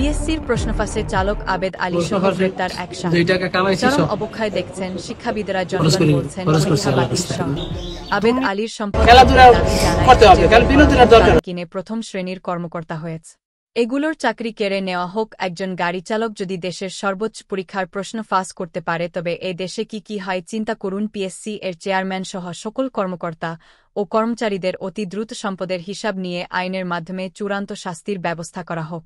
বিএসসির প্রশ্ন প্রশ্নফাঁসের চালক আবেদ আলী সহ গ্রেপ্তার এক চরম অবক্ষায় দেখছেন শিক্ষাবিদরা জনগণ বলছেন আবেদ আলীর সম্পর্কে কিনে প্রথম শ্রেণীর কর্মকর্তা হয়েছে এগুলোর চাকরি কেড়ে নেওয়া হোক একজন গাড়ি চালক যদি দেশের সর্বোচ্চ পরীক্ষার প্রশ্ন ফাঁস করতে পারে তবে এ দেশে কি কি হয় চিন্তা করুন পিএসসি এর চেয়ারম্যান সহ সকল কর্মকর্তা ও কর্মচারীদের অতি দ্রুত সম্পদের হিসাব নিয়ে আইনের মাধ্যমে চূড়ান্ত শাস্তির ব্যবস্থা করা হোক